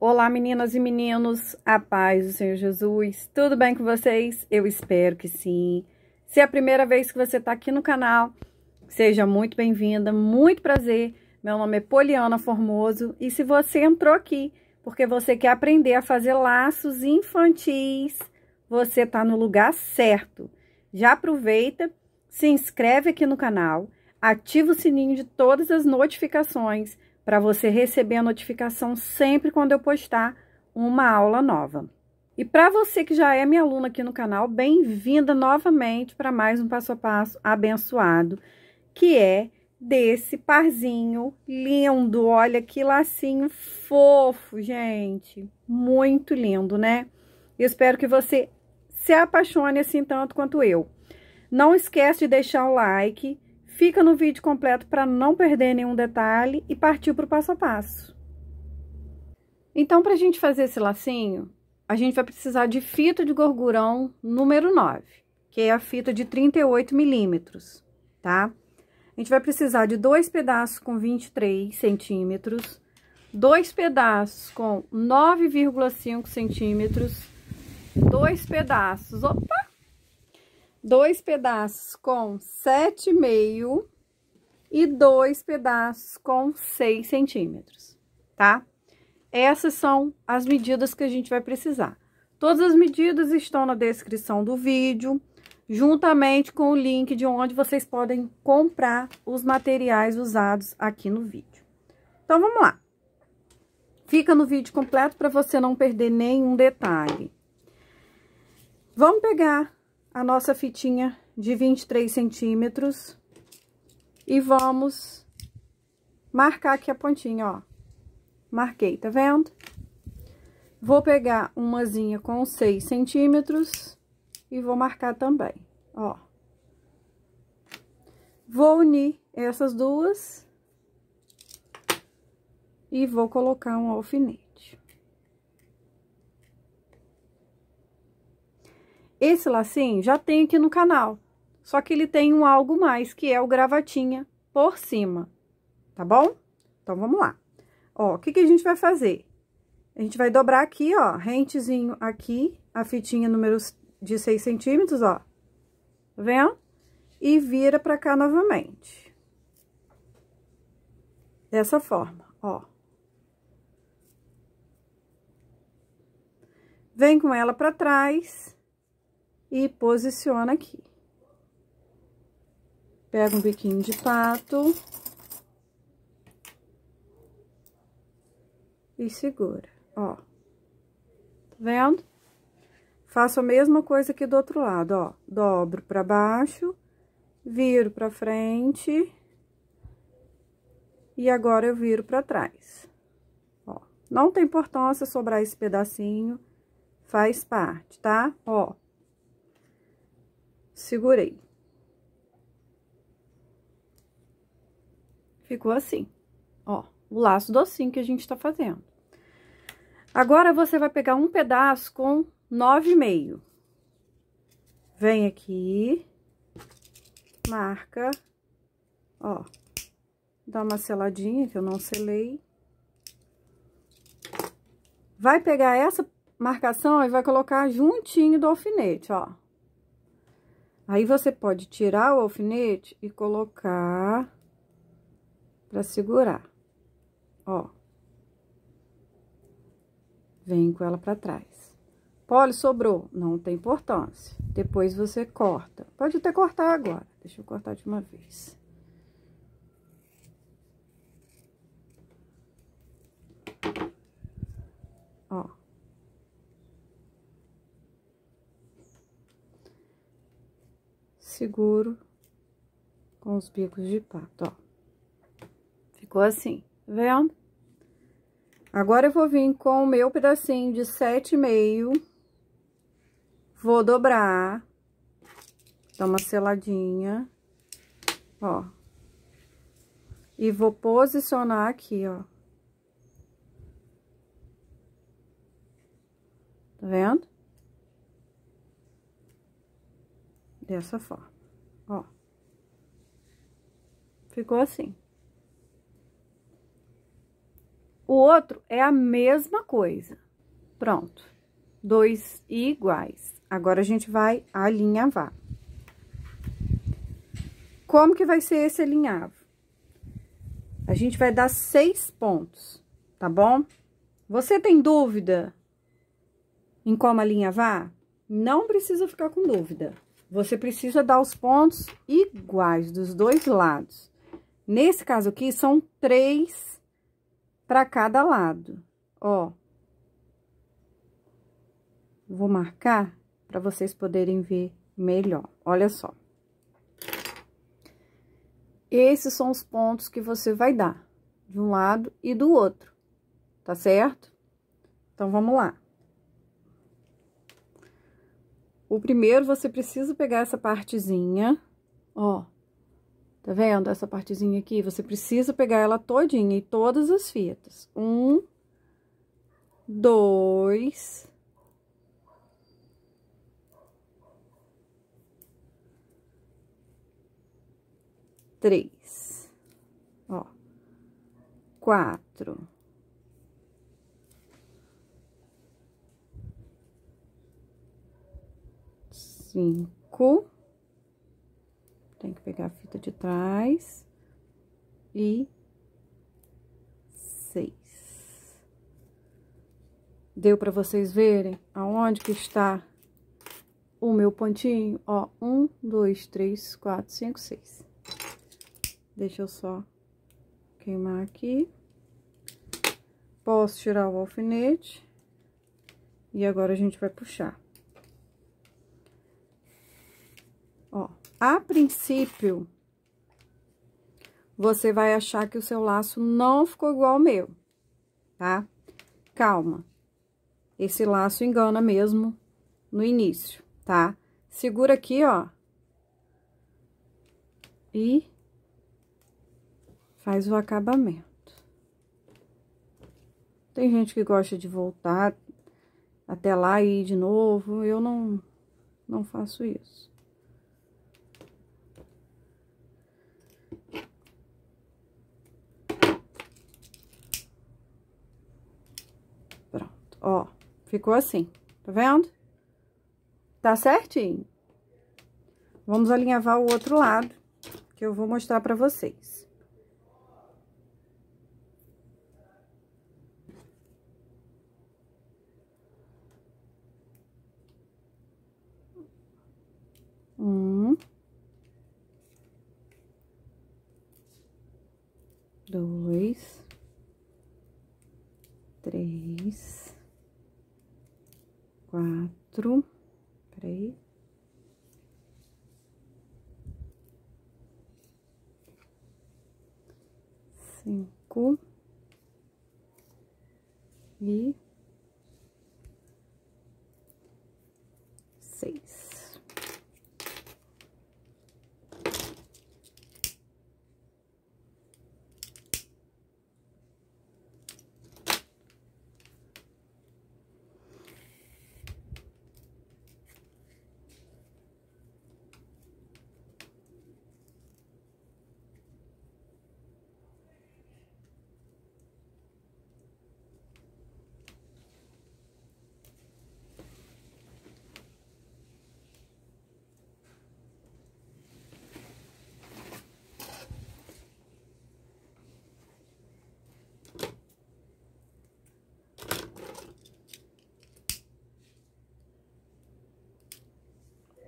Olá, meninas e meninos, a paz do Senhor Jesus, tudo bem com vocês? Eu espero que sim. Se é a primeira vez que você está aqui no canal, seja muito bem-vinda, muito prazer. Meu nome é Poliana Formoso e se você entrou aqui porque você quer aprender a fazer laços infantis, você está no lugar certo. Já aproveita, se inscreve aqui no canal, ativa o sininho de todas as notificações para você receber a notificação sempre quando eu postar uma aula nova. E para você que já é minha aluna aqui no canal, bem-vinda novamente para mais um passo a passo abençoado, que é desse parzinho lindo. Olha que lacinho fofo, gente. Muito lindo, né? Eu espero que você se apaixone assim tanto quanto eu. Não esquece de deixar o like, Fica no vídeo completo para não perder nenhum detalhe e partiu para o passo a passo. Então, para a gente fazer esse lacinho, a gente vai precisar de fita de gorgurão número 9, que é a fita de 38 milímetros, tá? A gente vai precisar de dois pedaços com 23 centímetros, dois pedaços com 9,5 centímetros, dois pedaços, opa, dois pedaços com sete meio e dois pedaços com seis centímetros, tá? Essas são as medidas que a gente vai precisar. Todas as medidas estão na descrição do vídeo, juntamente com o link de onde vocês podem comprar os materiais usados aqui no vídeo. Então, vamos lá. Fica no vídeo completo para você não perder nenhum detalhe. Vamos pegar a nossa fitinha de 23 centímetros e vamos marcar aqui a pontinha, ó. Marquei, tá vendo? Vou pegar uma zinha com 6 centímetros e vou marcar também, ó. Vou unir essas duas e vou colocar um alfinete. Esse lacinho já tem aqui no canal, só que ele tem um algo mais, que é o gravatinha por cima, tá bom? Então, vamos lá. Ó, o que que a gente vai fazer? A gente vai dobrar aqui, ó, rentezinho aqui, a fitinha número de 6 centímetros, ó. Tá vendo? E vira pra cá novamente. Dessa forma, ó. Vem com ela pra trás e posiciona aqui. Pega um biquinho de pato. E segura, ó. Tá vendo? Faço a mesma coisa aqui do outro lado, ó. Dobro pra baixo, viro pra frente. E agora eu viro pra trás. Ó, não tem importância sobrar esse pedacinho, faz parte, tá? Ó, segurei. Ficou assim, ó, o laço docinho que a gente tá fazendo. Agora, você vai pegar um pedaço com nove e meio. Vem aqui, marca, ó, dá uma seladinha, que eu não selei. Vai pegar essa marcação e vai colocar juntinho do alfinete, ó. Aí, você pode tirar o alfinete e colocar pra segurar, ó. Vem com ela pra trás. Pole sobrou, não tem importância. Depois você corta. Pode até cortar agora. Deixa eu cortar de uma vez. Ó. seguro com os bicos de pato, ó. Ficou assim, tá vendo? Agora, eu vou vir com o meu pedacinho de sete e meio, vou dobrar, dá uma seladinha, ó. E vou posicionar aqui, ó. Tá vendo? dessa forma, ó. Ficou assim. O outro é a mesma coisa. Pronto. Dois iguais. Agora, a gente vai alinhavar. Como que vai ser esse alinhavo? A gente vai dar seis pontos, tá bom? Você tem dúvida em como alinhavar? Não precisa ficar com dúvida você precisa dar os pontos iguais dos dois lados. Nesse caso aqui, são três para cada lado, ó. Vou marcar para vocês poderem ver melhor, olha só. Esses são os pontos que você vai dar, de um lado e do outro, tá certo? Então, vamos lá. O primeiro, você precisa pegar essa partezinha, ó. Tá vendo essa partezinha aqui? Você precisa pegar ela todinha e todas as fitas. Um, dois... Três, ó, quatro, cinco. Tem que pegar a fita de trás. E seis. Deu para vocês verem aonde que está o meu pontinho? Ó, um, dois, três, quatro, cinco, seis. Deixa eu só queimar aqui. Posso tirar o alfinete. E agora a gente vai puxar. Ó, a princípio, você vai achar que o seu laço não ficou igual ao meu, tá? Calma. Esse laço engana mesmo no início, tá? Segura aqui, ó. E faz o acabamento. Tem gente que gosta de voltar até lá e ir de novo, eu não, não faço isso. Ó, ficou assim, tá vendo? Tá certinho. Vamos alinhavar o outro lado, que eu vou mostrar pra vocês. Um. Dois. Três quatro, peraí. Cinco e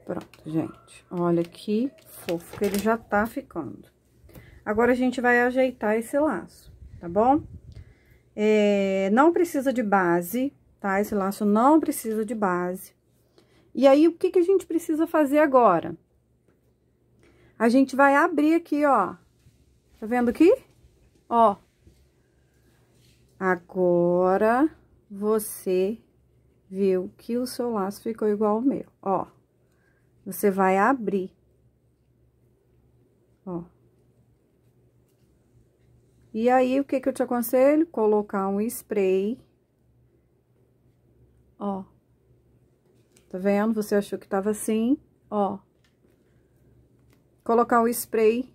Pronto, gente. Olha que fofo que ele já tá ficando. Agora, a gente vai ajeitar esse laço, tá bom? É, não precisa de base, tá? Esse laço não precisa de base. E aí, o que, que a gente precisa fazer agora? A gente vai abrir aqui, ó. Tá vendo aqui? Ó. Agora, você viu que o seu laço ficou igual ao meu, ó você vai abrir. Ó. E aí, o que que eu te aconselho? Colocar um spray. Ó. Tá vendo? Você achou que tava assim, ó. Colocar um spray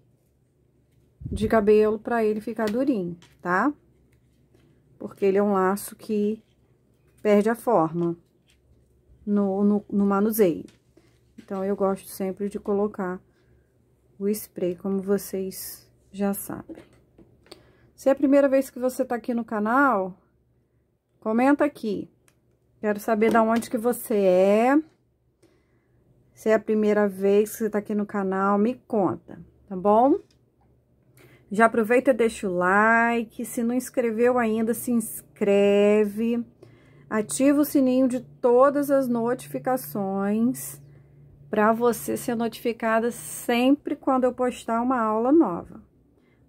de cabelo pra ele ficar durinho, tá? Porque ele é um laço que perde a forma no, no, no manuseio. Então, eu gosto sempre de colocar o spray, como vocês já sabem. Se é a primeira vez que você tá aqui no canal, comenta aqui. Quero saber da onde que você é. Se é a primeira vez que você tá aqui no canal, me conta, tá bom? Já aproveita e deixa o like. Se não inscreveu ainda, se inscreve. Ativa o sininho de todas as notificações para você ser notificada sempre quando eu postar uma aula nova,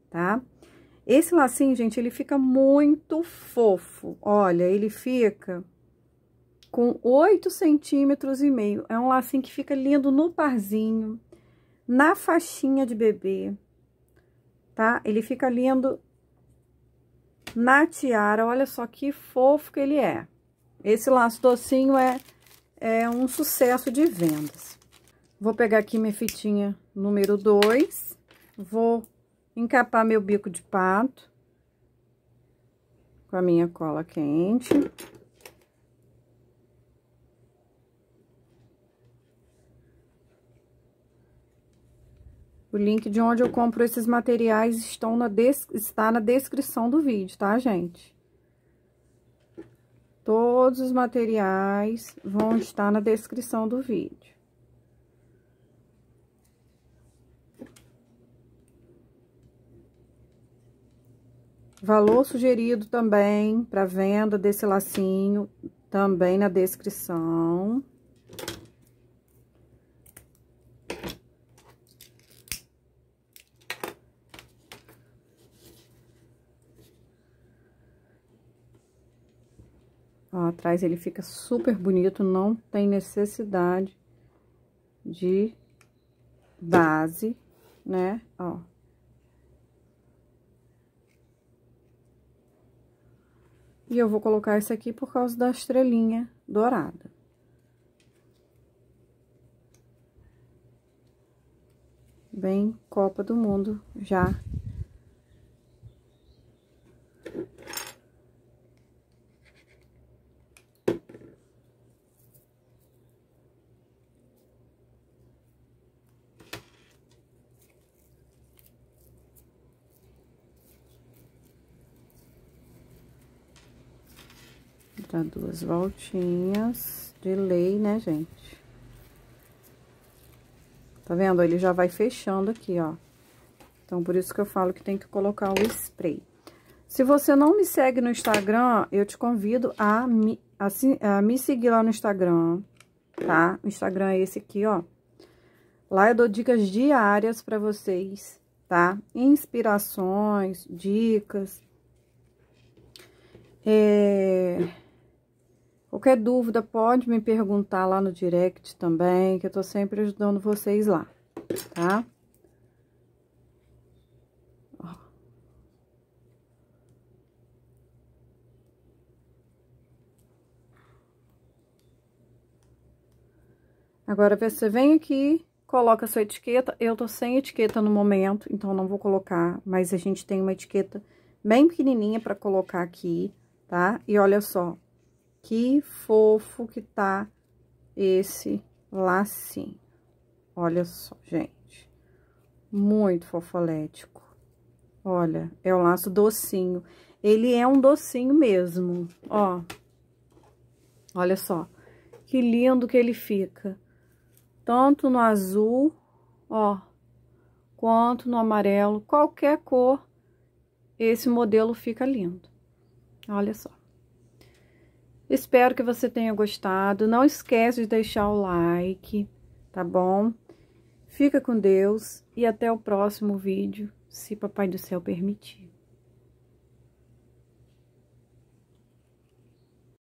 tá? Esse lacinho, gente, ele fica muito fofo. Olha, ele fica com 8 centímetros e meio. É um lacinho que fica lindo no parzinho, na faixinha de bebê, tá? Ele fica lindo na tiara. Olha só que fofo que ele é. Esse laço docinho é, é um sucesso de vendas. Vou pegar aqui minha fitinha número 2, vou encapar meu bico de pato com a minha cola quente. O link de onde eu compro esses materiais estão na está na descrição do vídeo, tá, gente? Todos os materiais vão estar na descrição do vídeo. Valor sugerido também para venda desse lacinho, também na descrição. Ó, atrás ele fica super bonito, não tem necessidade de base, né? Ó, E eu vou colocar isso aqui por causa da estrelinha dourada. Bem Copa do Mundo já dar duas voltinhas de lei, né, gente? Tá vendo? Ele já vai fechando aqui, ó. Então, por isso que eu falo que tem que colocar o spray. Se você não me segue no Instagram, eu te convido a me, a, a me seguir lá no Instagram, tá? O Instagram é esse aqui, ó. Lá eu dou dicas diárias para vocês, tá? Inspirações, dicas. É... Qualquer dúvida, pode me perguntar lá no direct também, que eu tô sempre ajudando vocês lá, tá? Ó. Agora, você vem aqui, coloca sua etiqueta. Eu tô sem etiqueta no momento, então não vou colocar, mas a gente tem uma etiqueta bem pequenininha pra colocar aqui, tá? E olha só, que fofo que tá esse lacinho. Olha só, gente. Muito fofolético. Olha, é o laço docinho. Ele é um docinho mesmo, ó. Olha só. Que lindo que ele fica. Tanto no azul, ó, quanto no amarelo, qualquer cor, esse modelo fica lindo. Olha só. Espero que você tenha gostado. Não esquece de deixar o like, tá bom? Fica com Deus e até o próximo vídeo, se Papai do Céu permitir.